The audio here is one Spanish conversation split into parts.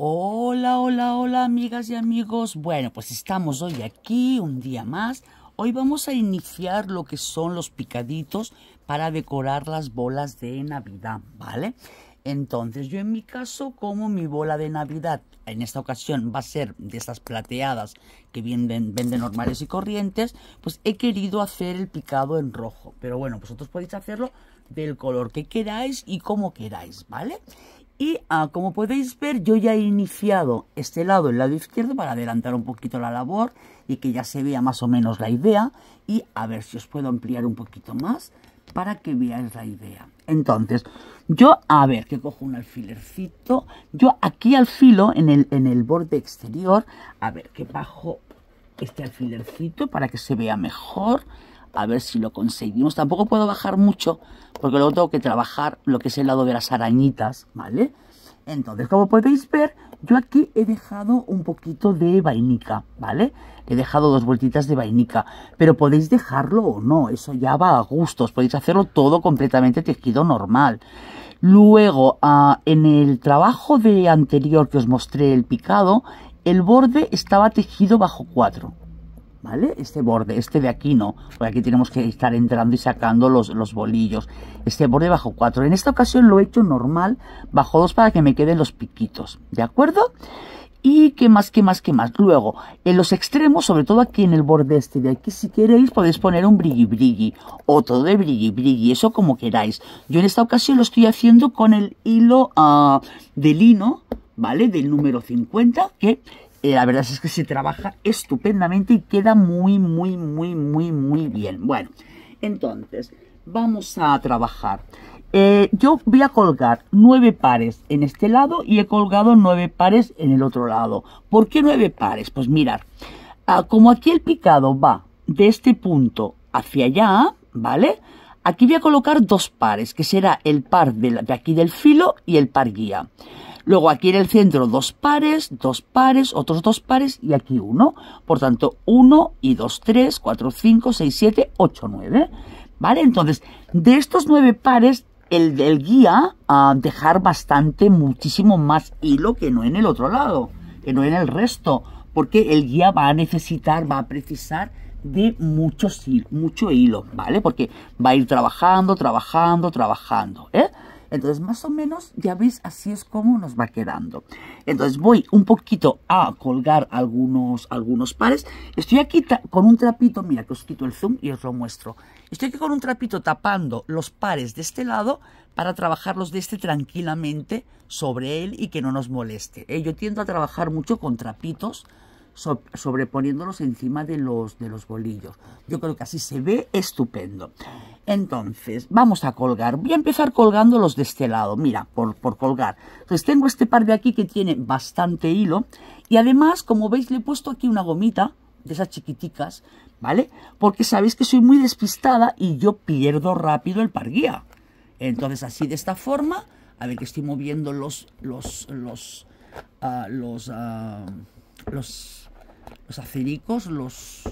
Hola, hola, hola amigas y amigos. Bueno, pues estamos hoy aquí un día más. Hoy vamos a iniciar lo que son los picaditos para decorar las bolas de Navidad, ¿vale? Entonces yo en mi caso como mi bola de Navidad en esta ocasión va a ser de estas plateadas que venden, venden normales y corrientes, pues he querido hacer el picado en rojo. Pero bueno, vosotros podéis hacerlo del color que queráis y como queráis, ¿vale? vale y ah, como podéis ver, yo ya he iniciado este lado, el lado izquierdo, para adelantar un poquito la labor y que ya se vea más o menos la idea. Y a ver si os puedo ampliar un poquito más para que veáis la idea. Entonces, yo, a ver, que cojo un alfilercito. Yo aquí al filo, en el, en el borde exterior, a ver, que bajo este alfilercito para que se vea mejor a ver si lo conseguimos. Tampoco puedo bajar mucho porque luego tengo que trabajar lo que es el lado de las arañitas, ¿vale? Entonces, como podéis ver, yo aquí he dejado un poquito de vainica, ¿vale? He dejado dos vueltitas de vainica, pero podéis dejarlo o no, eso ya va a gustos, podéis hacerlo todo completamente tejido normal. Luego, ah, en el trabajo de anterior que os mostré el picado, el borde estaba tejido bajo 4, ¿vale? Este borde, este de aquí no, por aquí tenemos que estar entrando y sacando los, los bolillos. Este borde bajo 4. En esta ocasión lo he hecho normal, bajo 2 para que me queden los piquitos, ¿de acuerdo? Y qué más, qué más, qué más. Luego, en los extremos, sobre todo aquí en el borde este de aquí, si queréis podéis poner un brilli brilli o todo de brilli brilli, eso como queráis. Yo en esta ocasión lo estoy haciendo con el hilo ah, de lino, ¿vale? Del número 50, que eh, la verdad es que se trabaja estupendamente y queda muy, muy, muy, muy, muy bien. Bueno, entonces, vamos a trabajar. Eh, yo voy a colgar nueve pares en este lado y he colgado nueve pares en el otro lado. ¿Por qué nueve pares? Pues mirad, ah, como aquí el picado va de este punto hacia allá, ¿vale? Aquí voy a colocar dos pares, que será el par de, de aquí del filo y el par guía. Luego aquí en el centro dos pares, dos pares, otros dos pares y aquí uno. Por tanto, uno y dos, tres, cuatro, cinco, seis, siete, ocho, nueve, ¿Vale? Entonces, de estos nueve pares, el, del guía a ah, dejar bastante, muchísimo más hilo que no en el otro lado, que no en el resto, porque el guía va a necesitar, va a precisar de mucho, mucho hilo, ¿vale? Porque va a ir trabajando, trabajando, trabajando, ¿eh? Entonces, más o menos, ya veis, así es como nos va quedando. Entonces, voy un poquito a colgar algunos, algunos pares. Estoy aquí con un trapito, mira, que os quito el zoom y os lo muestro. Estoy aquí con un trapito tapando los pares de este lado para trabajarlos de este tranquilamente sobre él y que no nos moleste. Eh, yo tiendo a trabajar mucho con trapitos sobreponiéndolos encima de los, de los bolillos. Yo creo que así se ve estupendo. Entonces, vamos a colgar. Voy a empezar colgándolos de este lado, mira, por, colgar. Entonces, tengo este par de aquí que tiene bastante hilo. Y además, como veis, le he puesto aquí una gomita de esas chiquiticas, ¿vale? Porque sabéis que soy muy despistada y yo pierdo rápido el par guía. Entonces, así de esta forma, a ver que estoy moviendo los, los, los, ah, ah, los, los acericos, los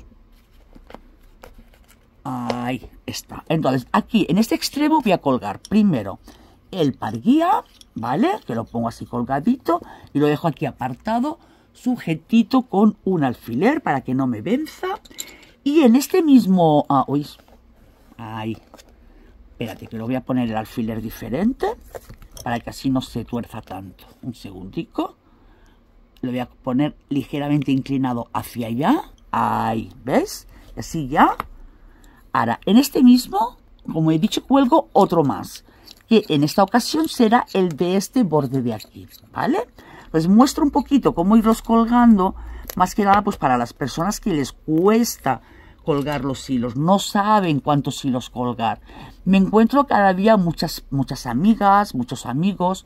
Ahí está. Entonces, aquí en este extremo voy a colgar primero el parguía, ¿vale? Que lo pongo así colgadito y lo dejo aquí apartado, sujetito con un alfiler para que no me venza. Y en este mismo... Ah, uy, ahí. Espérate, que lo voy a poner el alfiler diferente para que así no se tuerza tanto. Un segundico. Lo voy a poner ligeramente inclinado hacia allá. Ahí, ¿ves? Así ya Ahora, en este mismo, como he dicho, cuelgo otro más, que en esta ocasión será el de este borde de aquí, ¿vale? Les muestro un poquito cómo irlos colgando, más que nada pues para las personas que les cuesta colgar los hilos, no saben cuántos hilos colgar. Me encuentro cada día muchas, muchas amigas, muchos amigos,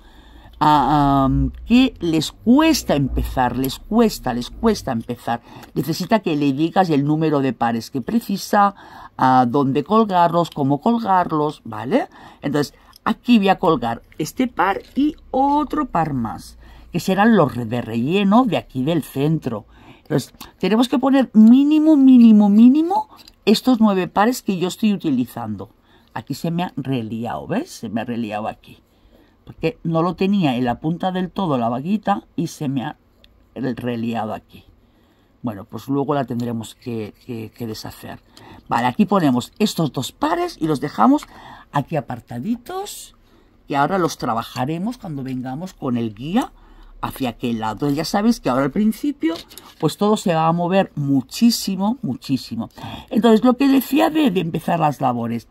Ah, que les cuesta empezar, les cuesta, les cuesta empezar. Necesita que le digas el número de pares que precisa, a dónde colgarlos, cómo colgarlos, ¿vale? Entonces, aquí voy a colgar este par y otro par más, que serán los de relleno de aquí del centro. Entonces, tenemos que poner mínimo, mínimo, mínimo estos nueve pares que yo estoy utilizando. Aquí se me ha reliado, ¿ves? Se me ha reliado aquí porque no lo tenía en la punta del todo la vaguita y se me ha reliado aquí. Bueno, pues luego la tendremos que, deshacer. Vale, aquí ponemos estos dos pares y los dejamos aquí apartaditos. Y ahora los trabajaremos cuando vengamos con el guía hacia aquel lado. ya sabéis que ahora al principio, pues todo se va a mover muchísimo, muchísimo. Entonces lo que decía de empezar las labores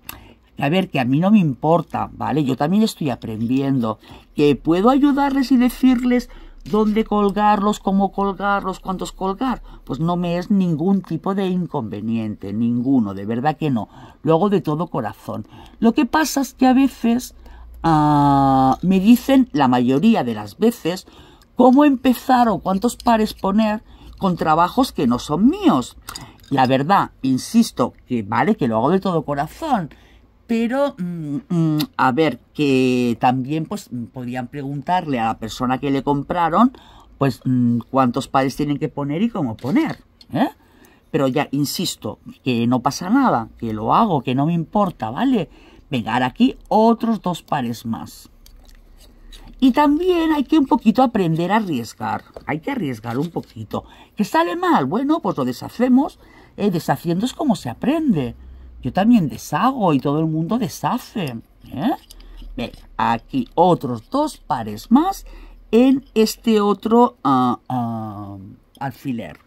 a ver, que a mí no me importa, ¿vale? Yo también estoy aprendiendo, que puedo ayudarles y decirles dónde colgarlos, cómo colgarlos, cuántos colgar, pues no me es ningún tipo de inconveniente, ninguno, de verdad que no, lo hago de todo corazón. Lo que pasa es que a veces ah, me dicen, la mayoría de las veces, cómo empezar o cuántos pares poner con trabajos que no son míos. La verdad, insisto, que vale, que lo hago de todo corazón, pero, mm, mm, a ver, que también pues podrían preguntarle a la persona que le compraron, pues mm, cuántos pares tienen que poner y cómo poner. ¿eh? Pero ya, insisto, que no pasa nada, que lo hago, que no me importa, ¿vale? pegar aquí otros dos pares más. Y también hay que un poquito aprender a arriesgar. Hay que arriesgar un poquito. ¿Que sale mal? Bueno, pues lo deshacemos. ¿eh? deshaciendo es como se aprende. Yo también deshago y todo el mundo deshace. ¿eh? aquí otros dos pares más en este otro ah, ah, alfiler.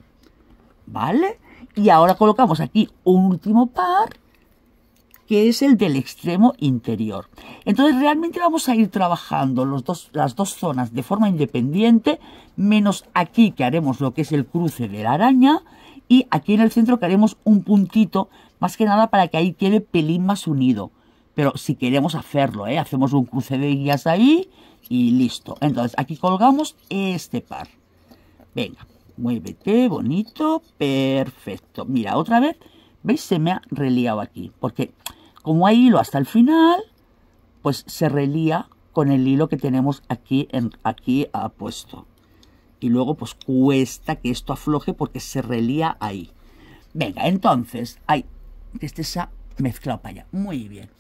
¿Vale? Y ahora colocamos aquí un último par que es el del extremo interior. Entonces realmente vamos a ir trabajando los dos, las dos zonas de forma independiente, menos aquí que haremos lo que es el cruce de la araña y aquí en el centro que haremos un puntito más que nada para que ahí quede pelín más unido. Pero si queremos hacerlo, ¿eh? hacemos un cruce de guías ahí y listo. Entonces aquí colgamos este par. Venga, muévete, bonito, perfecto. Mira, otra vez, ¿veis? Se me ha reliado aquí. Porque como hay hilo hasta el final, pues se relía con el hilo que tenemos aquí, en, aquí puesto. Y luego pues cuesta que esto afloje porque se relía ahí. Venga, entonces hay que esté esa mezclado para allá. Muy bien.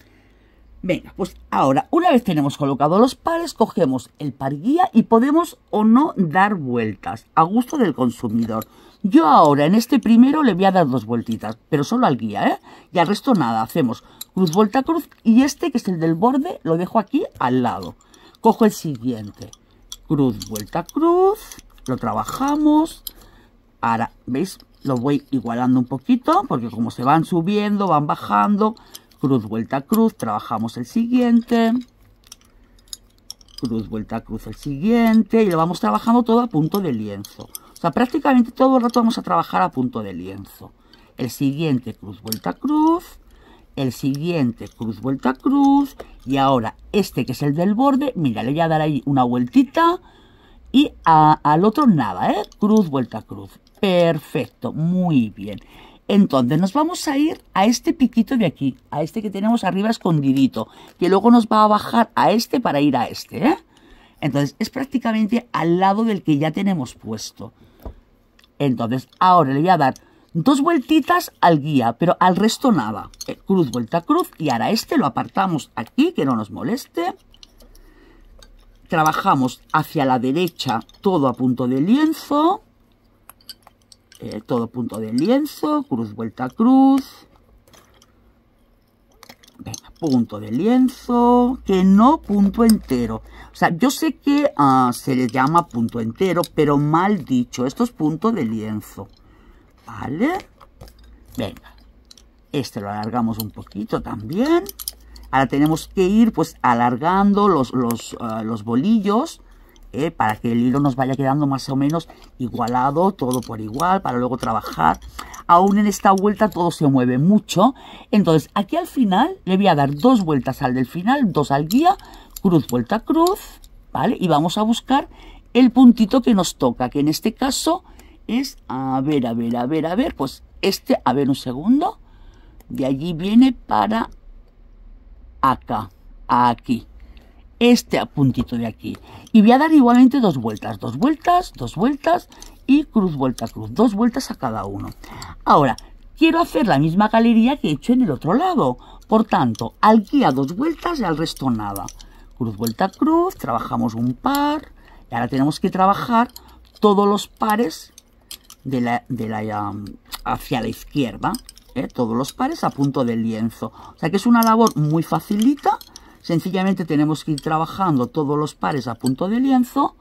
Venga, pues ahora, una vez tenemos colocado los pares, cogemos el par guía y podemos o no dar vueltas, a gusto del consumidor. Yo ahora, en este primero, le voy a dar dos vueltitas, pero solo al guía, ¿eh? Y al resto nada, hacemos cruz, vuelta, cruz, y este, que es el del borde, lo dejo aquí al lado. Cojo el siguiente, cruz, vuelta, cruz, lo trabajamos. Ahora, ¿veis? Lo voy igualando un poquito, porque como se van subiendo, van bajando, cruz, vuelta, cruz, trabajamos el siguiente, cruz, vuelta, cruz, el siguiente, y lo vamos trabajando todo a punto de lienzo. O sea, prácticamente todo el rato vamos a trabajar a punto de lienzo. El siguiente, cruz, vuelta, cruz, el siguiente, cruz, vuelta, cruz, y ahora este que es el del borde, mira, le voy a dar ahí una vueltita, y al otro nada, ¿eh? Cruz, vuelta, cruz. Perfecto, muy bien. Entonces nos vamos a ir a este piquito de aquí, a este que tenemos arriba escondidito, que luego nos va a bajar a este para ir a este. ¿eh? Entonces es prácticamente al lado del que ya tenemos puesto. Entonces ahora le voy a dar dos vueltitas al guía, pero al resto nada. Eh, cruz, vuelta, cruz y ahora este lo apartamos aquí, que no nos moleste. Trabajamos hacia la derecha todo a punto de lienzo eh, todo punto de lienzo, cruz, vuelta, cruz. Venga, punto de lienzo, que no punto entero. O sea, yo sé que ah, se le llama punto entero, pero mal dicho, esto es punto de lienzo. ¿Vale? Venga, este lo alargamos un poquito también. Ahora tenemos que ir pues alargando los, los ah, bolillos eh, para que el hilo nos vaya quedando más o menos igualado, todo por igual, para luego trabajar. Aún en esta vuelta todo se mueve mucho, entonces aquí al final le voy a dar dos vueltas al del final, dos al guía, cruz, vuelta, cruz, ¿vale? Y vamos a buscar el puntito que nos toca, que en este caso es, a ver, a ver, a ver, a ver, pues este, a ver un segundo, de allí viene para acá, aquí, este puntito de aquí. Y voy a dar igualmente dos vueltas, dos vueltas, dos vueltas y cruz, vuelta, cruz. Dos vueltas a cada uno. Ahora, quiero hacer la misma galería que he hecho en el otro lado. Por tanto, al guía dos vueltas y al resto nada. Cruz, vuelta, cruz, trabajamos un par. Y ahora tenemos que trabajar todos los pares de la, de la, hacia la izquierda. ¿eh? Todos los pares a punto del lienzo. O sea que es una labor muy facilita Sencillamente tenemos que ir trabajando todos los pares a punto de lienzo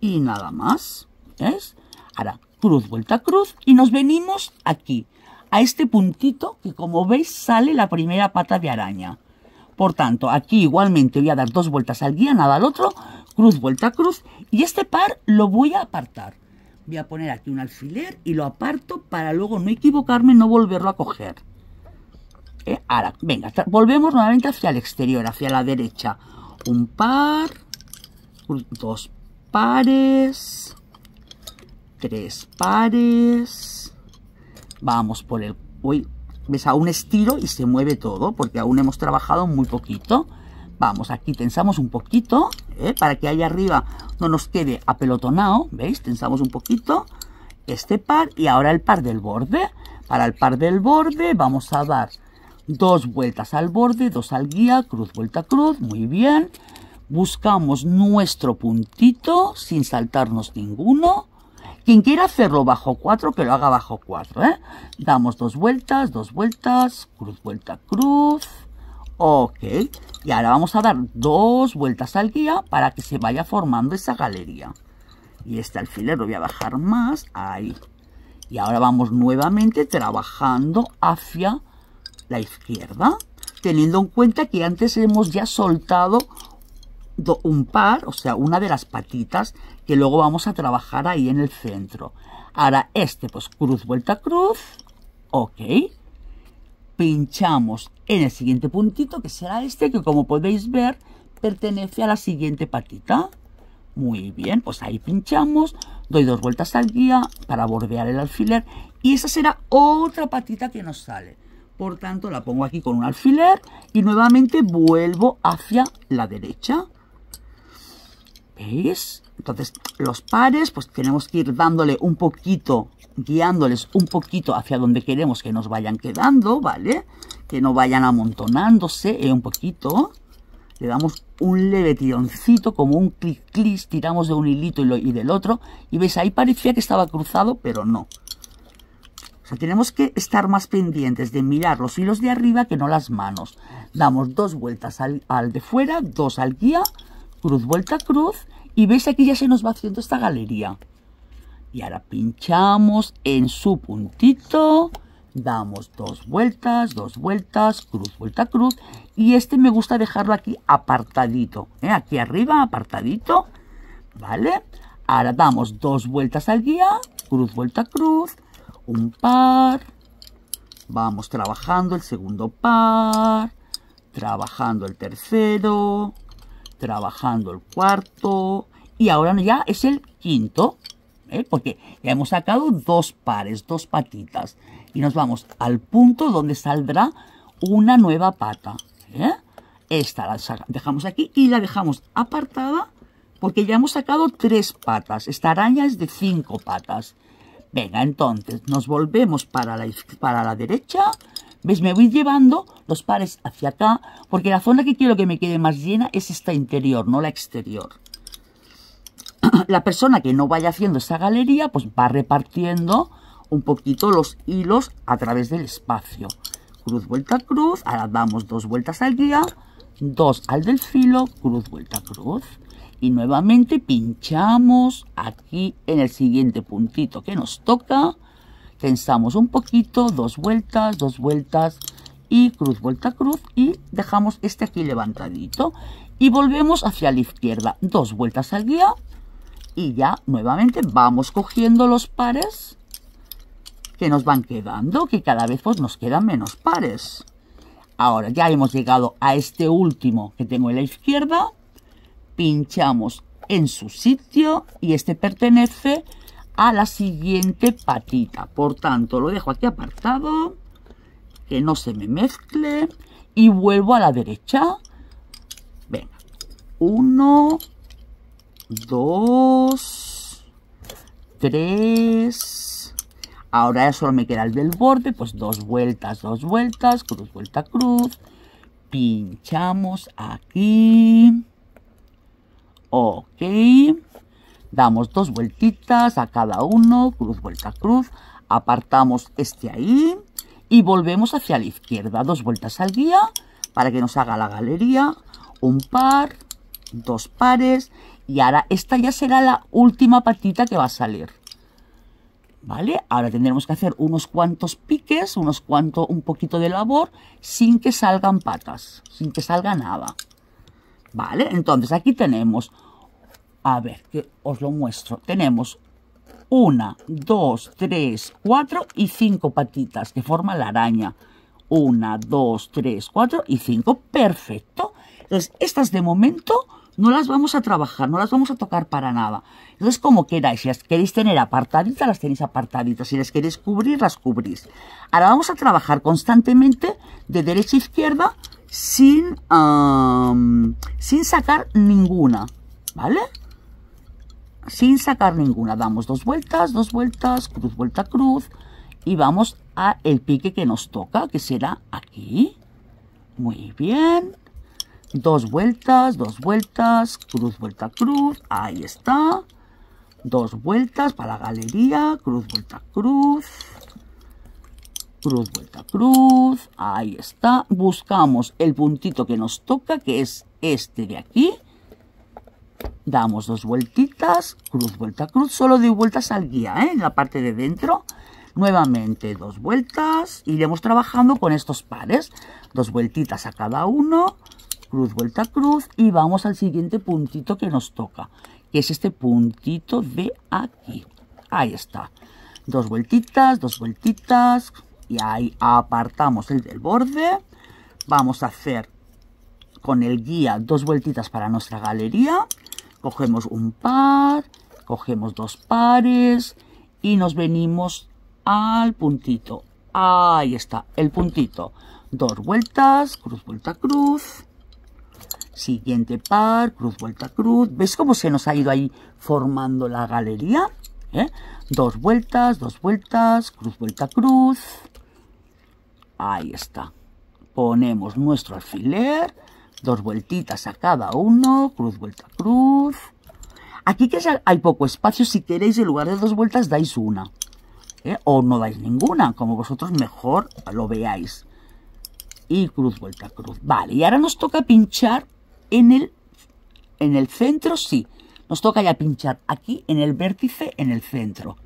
y nada más. ¿Ves? Ahora, cruz, vuelta, cruz y nos venimos aquí, a este puntito que como veis sale la primera pata de araña. Por tanto, aquí igualmente voy a dar dos vueltas al guía, nada al otro, cruz, vuelta, cruz y este par lo voy a apartar. Voy a poner aquí un alfiler y lo aparto para luego no equivocarme, no volverlo a coger. Eh, ahora, venga, volvemos nuevamente hacia el exterior, hacia la derecha. Un par, dos pares, tres pares. Vamos por el... Uy, ves, aún estiro y se mueve todo, porque aún hemos trabajado muy poquito. Vamos, aquí tensamos un poquito, eh, para que allá arriba no nos quede apelotonado, ¿veis? Tensamos un poquito este par y ahora el par del borde. Para el par del borde vamos a dar Dos vueltas al borde, dos al guía, cruz, vuelta, cruz. Muy bien. Buscamos nuestro puntito sin saltarnos ninguno. Quien quiera hacerlo bajo 4, que lo haga bajo 4, ¿eh? Damos dos vueltas, dos vueltas, cruz, vuelta, cruz. Ok. Y ahora vamos a dar dos vueltas al guía para que se vaya formando esa galería. Y este alfiler lo voy a bajar más. Ahí. Y ahora vamos nuevamente trabajando hacia la izquierda, teniendo en cuenta que antes hemos ya soltado un par, o sea, una de las patitas que luego vamos a trabajar ahí en el centro. Ahora este, pues cruz, vuelta, cruz, ok. Pinchamos en el siguiente puntito, que será este, que como podéis ver, pertenece a la siguiente patita. Muy bien, pues ahí pinchamos, doy dos vueltas al guía para bordear el alfiler y esa será otra patita que nos sale. Por tanto, la pongo aquí con un alfiler y nuevamente vuelvo hacia la derecha. ¿Veis? Entonces, los pares, pues tenemos que ir dándole un poquito, guiándoles un poquito hacia donde queremos que nos vayan quedando, ¿vale? Que no vayan amontonándose eh, un poquito. Le damos un leve tironcito, como un clic-clic, tiramos de un hilito y, y del otro. Y veis, ahí parecía que estaba cruzado, pero no. Tenemos que estar más pendientes de mirar los hilos de arriba que no las manos. Damos dos vueltas al, de fuera, dos al guía, cruz, vuelta, cruz. Y veis aquí ya se nos va haciendo esta galería. Y ahora pinchamos en su puntito damos dos vueltas, dos vueltas, cruz, vuelta, cruz. Y este me gusta dejarlo aquí apartadito, ¿eh? aquí arriba apartadito, ¿vale? Ahora damos dos vueltas al guía, cruz, vuelta, cruz un par, vamos trabajando el segundo par, trabajando el tercero, trabajando el cuarto y ahora ya es el quinto, ¿eh? porque ya hemos sacado dos pares, dos patitas y nos vamos al punto donde saldrá una nueva pata. ¿eh? Esta la dejamos aquí y la dejamos apartada porque ya hemos sacado tres patas. Esta araña es de cinco patas. Venga, entonces nos volvemos para la, para la derecha. ¿Veis? Me voy llevando los pares hacia acá, porque la zona que quiero que me quede más llena es esta interior, no la exterior. La persona que no vaya haciendo esa galería, pues va repartiendo un poquito los hilos a través del espacio. Cruz, vuelta, cruz. Ahora damos dos vueltas al día. dos al del filo, cruz, vuelta, cruz y nuevamente pinchamos aquí en el siguiente puntito que nos toca. Tensamos un poquito, dos vueltas, dos vueltas y cruz, vuelta, cruz y dejamos este aquí levantadito. Y volvemos hacia la izquierda, dos vueltas al guía y ya nuevamente vamos cogiendo los pares que nos van quedando, que cada vez pues, nos quedan menos pares. Ahora ya hemos llegado a este último que tengo en la izquierda pinchamos en su sitio y este pertenece a la siguiente patita. Por tanto, lo dejo aquí apartado, que no se me mezcle y vuelvo a la derecha. Venga, uno, dos, tres. Ahora eso solo me queda el del borde, pues dos vueltas, dos vueltas, cruz, vuelta, cruz. Pinchamos aquí Ok. Damos dos vueltitas a cada uno, cruz, vuelta, cruz. Apartamos este ahí y volvemos hacia la izquierda. Dos vueltas al guía para que nos haga la galería. Un par, dos pares y ahora esta ya será la última patita que va a salir. ¿Vale? Ahora tendremos que hacer unos cuantos piques, unos cuantos, un poquito de labor, sin que salgan patas, sin que salga nada. ¿Vale? Entonces aquí tenemos a ver, que os lo muestro. Tenemos una, dos, tres, cuatro y cinco patitas que forma la araña. Una, dos, tres, cuatro y cinco. Perfecto. Entonces, estas de momento no las vamos a trabajar, no las vamos a tocar para nada. Entonces, como queráis, si las queréis tener apartaditas, las tenéis apartaditas. Si las queréis cubrir, las cubrís. Ahora vamos a trabajar constantemente de derecha a izquierda sin, sin sacar ninguna, ¿vale? sin sacar ninguna. Damos dos vueltas, dos vueltas, cruz, vuelta, cruz. Y vamos a el pique que nos toca, que será aquí. Muy bien. Dos vueltas, dos vueltas, cruz, vuelta, cruz. Ahí está. Dos vueltas para la galería, cruz, vuelta, cruz. Cruz, vuelta, cruz. Ahí está. Buscamos el puntito que nos toca, que es este de aquí damos dos vueltitas, cruz, vuelta, cruz, solo doy vueltas al guía, ¿eh? en la parte de dentro, nuevamente dos vueltas, iremos trabajando con estos pares, dos vueltitas a cada uno, cruz, vuelta, cruz, y vamos al siguiente puntito que nos toca, que es este puntito de aquí, ahí está, dos vueltitas, dos vueltitas, y ahí apartamos el del borde, vamos a hacer con el guía dos vueltitas para nuestra galería, Cogemos un par, cogemos dos pares y nos venimos al puntito. Ahí está, el puntito. Dos vueltas, cruz, vuelta, cruz. Siguiente par, cruz, vuelta, cruz. ¿Ves cómo se nos ha ido ahí formando la galería? ¿Eh? Dos vueltas, dos vueltas, cruz, vuelta, cruz. Ahí está. Ponemos nuestro alfiler dos vueltitas a cada uno, cruz, vuelta, cruz. Aquí que hay poco espacio, si queréis en lugar de dos vueltas dais una. ¿eh? O no dais ninguna, como vosotros mejor lo veáis. Y cruz, vuelta, cruz. Vale, y ahora nos toca pinchar en el, en el centro, sí. Nos toca ya pinchar aquí en el vértice, en el centro.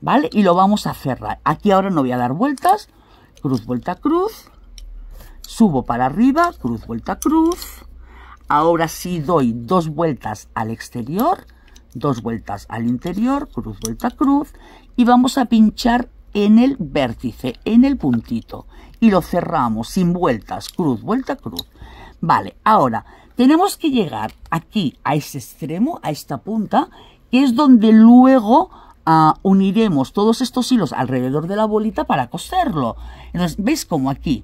¿Vale? Y lo vamos a cerrar. Aquí ahora no voy a dar vueltas. Cruz, vuelta, cruz. Subo para arriba, cruz, vuelta, cruz. Ahora sí doy dos vueltas al exterior, dos vueltas al interior, cruz, vuelta, cruz. Y vamos a pinchar en el vértice, en el puntito. Y lo cerramos sin vueltas, cruz, vuelta, cruz. Vale, ahora tenemos que llegar aquí, a ese extremo, a esta punta, que es donde luego ah, uniremos todos estos hilos alrededor de la bolita para coserlo. Entonces, ¿veis cómo aquí?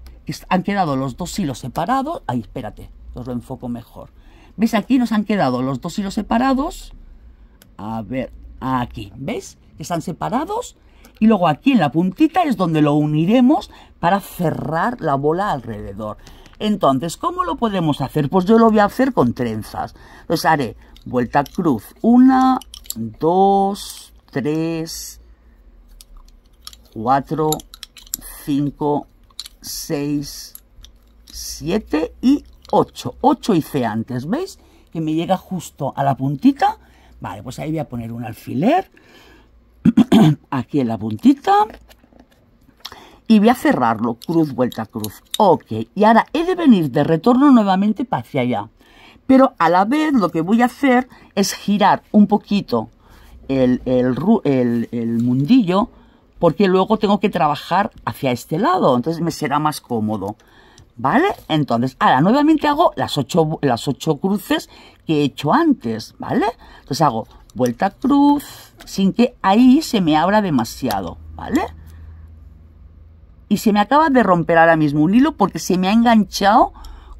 han quedado los dos hilos separados. Ahí, espérate, os lo enfoco mejor. ¿Veis? Aquí nos han quedado los dos hilos separados. A ver, aquí, ves, Que están separados. Y luego aquí en la puntita es donde lo uniremos para cerrar la bola alrededor. Entonces, ¿cómo lo podemos hacer? Pues yo lo voy a hacer con trenzas. Entonces haré vuelta cruz. Una, dos, tres, cuatro, cinco, 6, 7 y 8. 8 hice antes, ¿veis? Que me llega justo a la puntita. Vale, pues ahí voy a poner un alfiler. Aquí en la puntita. Y voy a cerrarlo, cruz, vuelta, cruz. Ok, y ahora he de venir de retorno nuevamente para hacia allá. Pero a la vez lo que voy a hacer es girar un poquito el, el mundillo porque luego tengo que trabajar hacia este lado, entonces me será más cómodo. ¿Vale? Entonces, ahora nuevamente hago las ocho, las ocho cruces que he hecho antes, ¿vale? Entonces hago vuelta cruz, sin que ahí se me abra demasiado, ¿vale? Y se me acaba de romper ahora mismo un hilo porque se me ha enganchado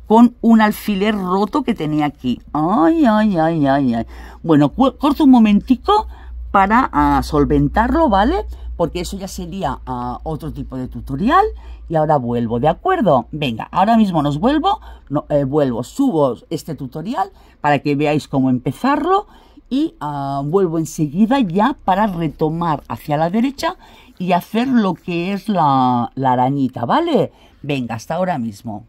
con un alfiler roto que tenía aquí. Ay, ay, ay, ay, ay. Bueno, corto un momentico para ah, solventarlo, ¿vale? porque eso ya sería ah, otro tipo de tutorial. Y ahora vuelvo, ¿de acuerdo? Venga, ahora mismo nos vuelvo, eh, vuelvo, subo este tutorial para que veáis cómo empezarlo y ah, vuelvo enseguida ya para retomar hacia la derecha y hacer lo que es la arañita, ¿vale? Venga, hasta ahora mismo.